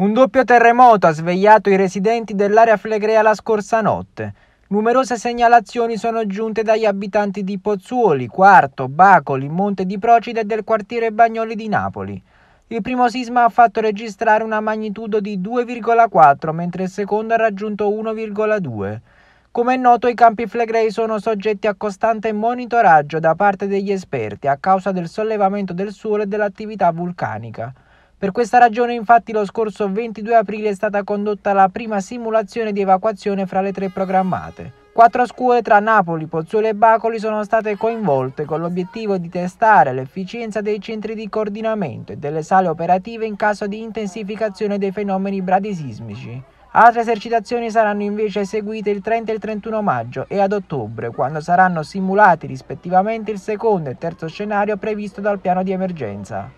Un doppio terremoto ha svegliato i residenti dell'area flegrea la scorsa notte. Numerose segnalazioni sono giunte dagli abitanti di Pozzuoli, Quarto, Bacoli, Monte di Procida e del quartiere Bagnoli di Napoli. Il primo sisma ha fatto registrare una magnitudo di 2,4, mentre il secondo ha raggiunto 1,2. Come è noto, i campi flegrei sono soggetti a costante monitoraggio da parte degli esperti a causa del sollevamento del suolo e dell'attività vulcanica. Per questa ragione infatti lo scorso 22 aprile è stata condotta la prima simulazione di evacuazione fra le tre programmate. Quattro scuole tra Napoli, Pozzuoli e Bacoli sono state coinvolte con l'obiettivo di testare l'efficienza dei centri di coordinamento e delle sale operative in caso di intensificazione dei fenomeni bradisismici. Altre esercitazioni saranno invece eseguite il 30 e il 31 maggio e ad ottobre, quando saranno simulati rispettivamente il secondo e terzo scenario previsto dal piano di emergenza.